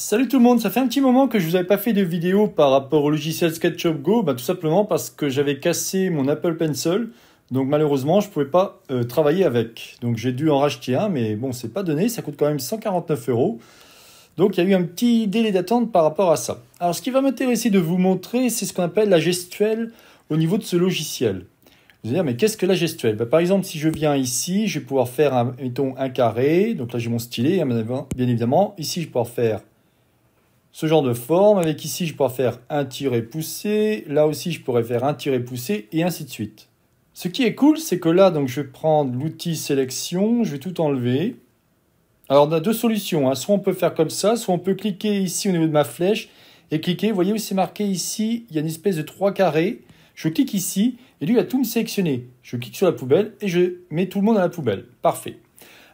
Salut tout le monde, ça fait un petit moment que je vous avais pas fait de vidéo par rapport au logiciel SketchUp Go, bah, tout simplement parce que j'avais cassé mon Apple Pencil, donc malheureusement je ne pouvais pas euh, travailler avec. Donc j'ai dû en racheter un, mais bon c'est pas donné, ça coûte quand même 149 euros. Donc il y a eu un petit délai d'attente par rapport à ça. Alors ce qui va m'intéresser de vous montrer, c'est ce qu'on appelle la gestuelle au niveau de ce logiciel. Vous allez dire, mais qu'est-ce que la gestuelle bah, Par exemple, si je viens ici, je vais pouvoir faire un, mettons, un carré. Donc là, j'ai mon stylet, hein, bien évidemment. Ici, je vais pouvoir faire ce genre de forme, avec ici je pourrais faire un tiré poussé, là aussi je pourrais faire un tiré poussé, et ainsi de suite. Ce qui est cool, c'est que là, donc, je vais prendre l'outil sélection, je vais tout enlever. Alors on a deux solutions, hein. soit on peut faire comme ça, soit on peut cliquer ici au niveau de ma flèche, et cliquer, vous voyez où c'est marqué ici, il y a une espèce de trois carrés, je clique ici, et lui a tout me sélectionner. Je clique sur la poubelle, et je mets tout le monde à la poubelle. Parfait.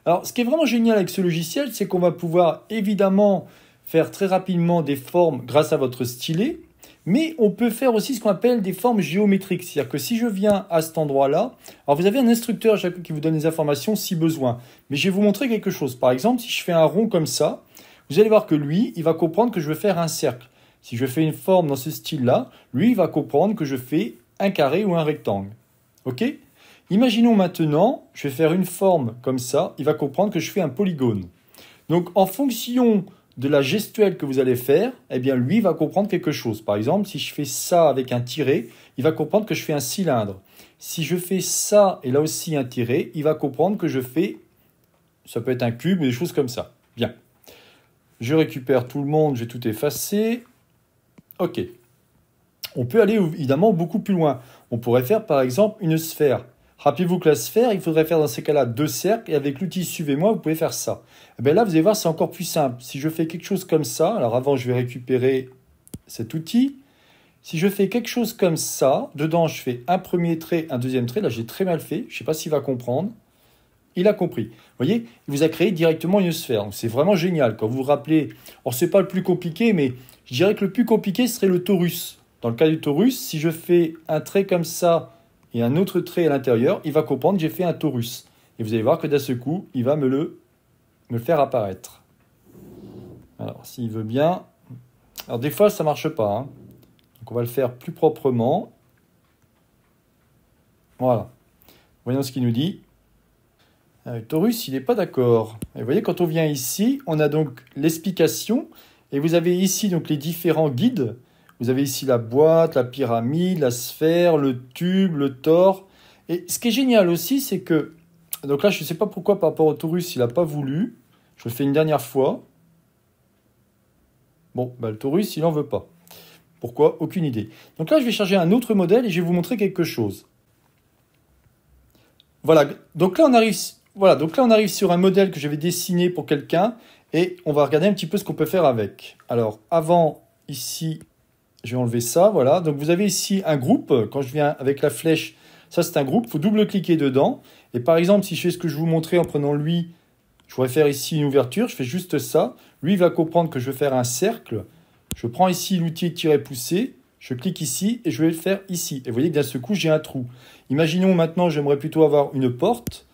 Alors, ce qui est vraiment génial avec ce logiciel, c'est qu'on va pouvoir évidemment faire très rapidement des formes grâce à votre stylet, mais on peut faire aussi ce qu'on appelle des formes géométriques. C'est-à-dire que si je viens à cet endroit-là, alors vous avez un instructeur qui vous donne des informations si besoin, mais je vais vous montrer quelque chose. Par exemple, si je fais un rond comme ça, vous allez voir que lui, il va comprendre que je veux faire un cercle. Si je fais une forme dans ce style-là, lui, il va comprendre que je fais un carré ou un rectangle. OK Imaginons maintenant, je vais faire une forme comme ça, il va comprendre que je fais un polygone. Donc en fonction de la gestuelle que vous allez faire, eh bien lui va comprendre quelque chose. Par exemple, si je fais ça avec un tiré, il va comprendre que je fais un cylindre. Si je fais ça et là aussi un tiré, il va comprendre que je fais, ça peut être un cube ou des choses comme ça. Bien. Je récupère tout le monde, j'ai tout effacé. Ok. On peut aller évidemment beaucoup plus loin. On pourrait faire par exemple une sphère. Rappelez-vous que la sphère, il faudrait faire dans ces cas-là deux cercles, et avec l'outil Suivez-moi, vous pouvez faire ça. Et eh là, vous allez voir, c'est encore plus simple. Si je fais quelque chose comme ça, alors avant, je vais récupérer cet outil. Si je fais quelque chose comme ça, dedans, je fais un premier trait, un deuxième trait. Là, j'ai très mal fait. Je ne sais pas s'il va comprendre. Il a compris. Vous voyez, il vous a créé directement une sphère. c'est vraiment génial. Quand vous vous rappelez, alors, ce n'est pas le plus compliqué, mais je dirais que le plus compliqué serait le torus. Dans le cas du torus, si je fais un trait comme ça, et un autre trait à l'intérieur, il va comprendre que j'ai fait un torus. Et vous allez voir que d'un seul coup, il va me le, me faire apparaître. Alors, s'il veut bien. Alors, des fois, ça ne marche pas. Hein. Donc, on va le faire plus proprement. Voilà. Voyons ce qu'il nous dit. Euh, le Taurus, il n'est pas d'accord. Et vous voyez, quand on vient ici, on a donc l'explication. Et vous avez ici donc les différents guides. Vous avez ici la boîte, la pyramide, la sphère, le tube, le tore. Et ce qui est génial aussi, c'est que... Donc là, je ne sais pas pourquoi par rapport au Taurus, il n'a pas voulu. Je le fais une dernière fois. Bon, bah, le Taurus, il n'en veut pas. Pourquoi Aucune idée. Donc là, je vais charger un autre modèle et je vais vous montrer quelque chose. Voilà, donc là, on arrive, voilà, donc là, on arrive sur un modèle que j'avais dessiné pour quelqu'un et on va regarder un petit peu ce qu'on peut faire avec. Alors, avant, ici, je vais enlever ça, voilà. Donc vous avez ici un groupe. Quand je viens avec la flèche, ça c'est un groupe. Il faut double-cliquer dedans. Et par exemple, si je fais ce que je vous montrais en prenant lui, je pourrais faire ici une ouverture. Je fais juste ça. Lui, il va comprendre que je vais faire un cercle. Je prends ici l'outil tirer-pousser. Je clique ici et je vais le faire ici. Et vous voyez que d'un seul coup, j'ai un trou. Imaginons maintenant, j'aimerais plutôt avoir une porte.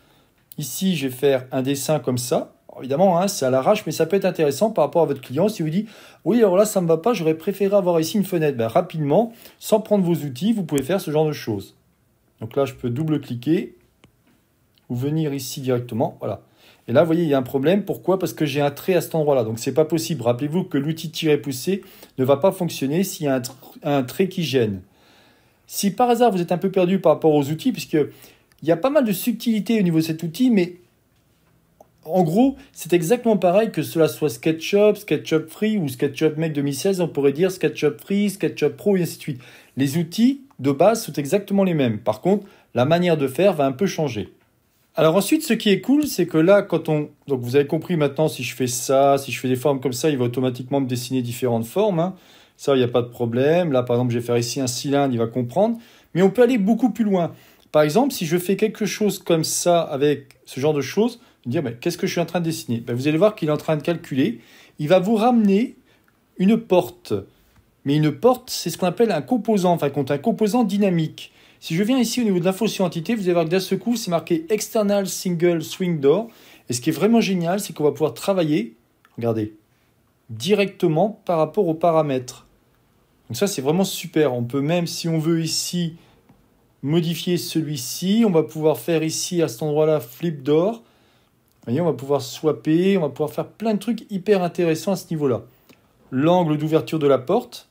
Ici, je vais faire un dessin comme ça évidemment, hein, c'est à l'arrache, mais ça peut être intéressant par rapport à votre client. Si vous dites « oui, alors là, ça ne me va pas, j'aurais préféré avoir ici une fenêtre. Ben, rapidement, sans prendre vos outils, vous pouvez faire ce genre de choses. Donc là, je peux double-cliquer ou venir ici directement. Voilà. Et là, vous voyez, il y a un problème. Pourquoi Parce que j'ai un trait à cet endroit-là. Donc, ce n'est pas possible. Rappelez-vous que l'outil tirer-pousser ne va pas fonctionner s'il y a un, trait qui gêne. Si par hasard, vous êtes un peu perdu par rapport aux outils, puisque il y a pas mal de subtilités au niveau de cet outil, mais en gros, c'est exactement pareil que cela soit SketchUp, SketchUp Free ou SketchUp Make 2016, on pourrait dire SketchUp Free, SketchUp Pro et ainsi de suite. Les outils de base sont exactement les mêmes. Par contre, la manière de faire va un peu changer. Alors ensuite, ce qui est cool, c'est que là, quand on... Donc vous avez compris maintenant, si je fais ça, si je fais des formes comme ça, il va automatiquement me dessiner différentes formes. Hein. Ça, il n'y a pas de problème. Là, par exemple, je vais faire ici un cylindre, il va comprendre. Mais on peut aller beaucoup plus loin. Par exemple, si je fais quelque chose comme ça avec ce genre de choses, dire bah, qu'est-ce que je suis en train de dessiner bah, Vous allez voir qu'il est en train de calculer. Il va vous ramener une porte. Mais une porte, c'est ce qu'on appelle un composant, enfin un composant dynamique. Si je viens ici au niveau de l'info sur entité, vous allez voir que d'un coup, c'est marqué External Single Swing Door. Et ce qui est vraiment génial, c'est qu'on va pouvoir travailler, regardez, directement par rapport aux paramètres. Donc ça, c'est vraiment super. On peut même, si on veut ici, modifier celui-ci. On va pouvoir faire ici, à cet endroit-là, flip door voyez, on va pouvoir swapper, on va pouvoir faire plein de trucs hyper intéressants à ce niveau-là. L'angle d'ouverture de la porte,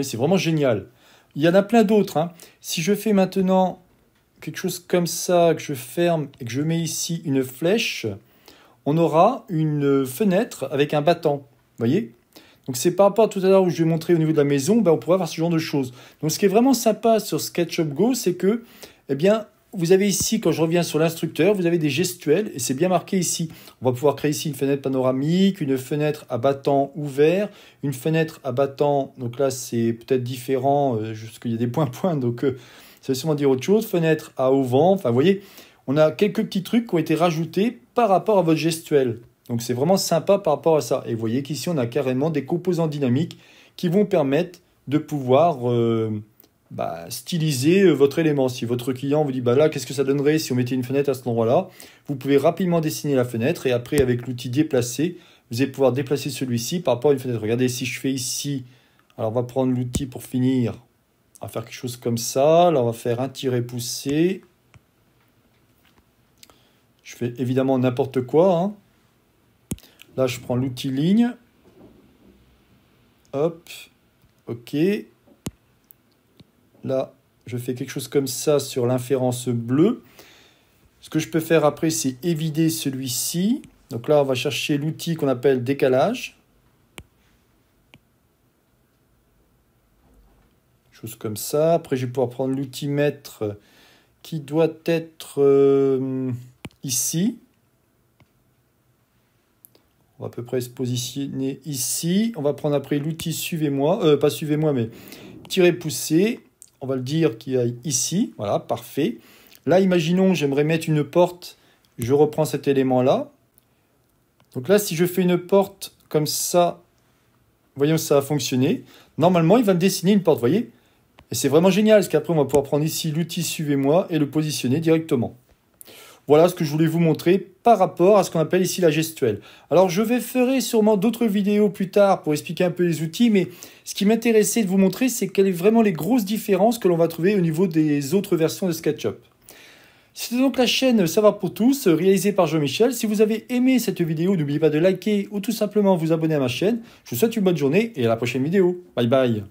c'est vraiment génial. Il y en a plein d'autres. Hein. Si je fais maintenant quelque chose comme ça, que je ferme et que je mets ici une flèche, on aura une fenêtre avec un battant. voyez Donc c'est par rapport à tout à l'heure où je vais montrer au niveau de la maison, ben, on pourra avoir ce genre de choses. Donc ce qui est vraiment sympa sur SketchUp Go, c'est que eh bien, vous avez ici, quand je reviens sur l'instructeur, vous avez des gestuels, et c'est bien marqué ici. On va pouvoir créer ici une fenêtre panoramique, une fenêtre à battant ouvert, une fenêtre à battant, donc là c'est peut-être différent, euh, juste qu'il y a des points-points, donc euh, ça veut sûrement dire autre chose, fenêtre à vent. enfin vous voyez, on a quelques petits trucs qui ont été rajoutés par rapport à votre gestuel. Donc c'est vraiment sympa par rapport à ça. Et vous voyez qu'ici on a carrément des composants dynamiques qui vont permettre de pouvoir... Euh, bah, styliser euh, votre élément. Si votre client vous dit bah là, qu'est-ce que ça donnerait si on mettait une fenêtre à cet endroit-là, vous pouvez rapidement dessiner la fenêtre et après avec l'outil déplacer, vous allez pouvoir déplacer celui-ci par rapport à une fenêtre. Regardez si je fais ici, alors on va prendre l'outil pour finir. On va faire quelque chose comme ça. Là, on va faire un tiré poussé. Je fais évidemment n'importe quoi. Hein. Là, je prends l'outil ligne. Hop. OK. Là, je fais quelque chose comme ça sur l'inférence bleue. Ce que je peux faire après, c'est évider celui-ci. Donc là, on va chercher l'outil qu'on appelle décalage. Chose comme ça. Après, je vais pouvoir prendre l'outil mètre qui doit être euh, ici. On va à peu près se positionner ici. On va prendre après l'outil suivez-moi, euh, pas suivez-moi, mais tirer, pousser on va le dire, y a ici. Voilà, parfait. Là, imaginons, j'aimerais mettre une porte. Je reprends cet élément-là. Donc là, si je fais une porte comme ça, voyons ça a fonctionné. Normalement, il va me dessiner une porte, voyez Et c'est vraiment génial, parce qu'après, on va pouvoir prendre ici l'outil Suivez-moi et le positionner directement. Voilà ce que je voulais vous montrer par rapport à ce qu'on appelle ici la gestuelle. Alors je vais ferai sûrement d'autres vidéos plus tard pour expliquer un peu les outils, mais ce qui m'intéressait de vous montrer, c'est quelles sont vraiment les grosses différences que l'on va trouver au niveau des autres versions de SketchUp. C'était donc la chaîne Savoir pour tous, réalisée par Jean-Michel. Si vous avez aimé cette vidéo, n'oubliez pas de liker ou tout simplement vous abonner à ma chaîne. Je vous souhaite une bonne journée et à la prochaine vidéo. Bye bye